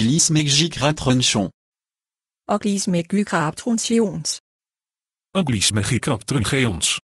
Oglismegicratronchon. Oglismegicratronchions. Oglismegicratronchions.